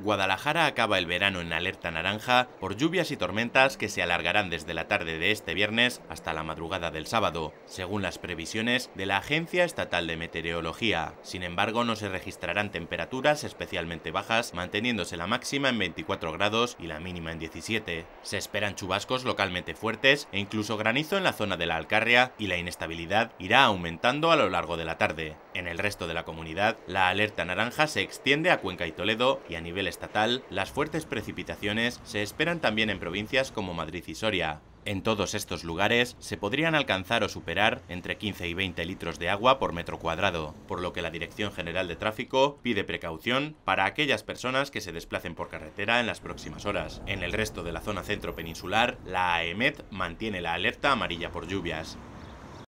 Guadalajara acaba el verano en alerta naranja por lluvias y tormentas que se alargarán desde la tarde de este viernes hasta la madrugada del sábado, según las previsiones de la Agencia Estatal de Meteorología. Sin embargo, no se registrarán temperaturas especialmente bajas, manteniéndose la máxima en 24 grados y la mínima en 17. Se esperan chubascos localmente fuertes e incluso granizo en la zona de la Alcarria y la inestabilidad irá aumentando a lo largo de la tarde. En el resto de la comunidad, la alerta naranja se extiende a Cuenca y Toledo y a nivel estatal, las fuertes precipitaciones se esperan también en provincias como Madrid y Soria. En todos estos lugares se podrían alcanzar o superar entre 15 y 20 litros de agua por metro cuadrado, por lo que la Dirección General de Tráfico pide precaución para aquellas personas que se desplacen por carretera en las próximas horas. En el resto de la zona centro peninsular, la AEMET mantiene la alerta amarilla por lluvias.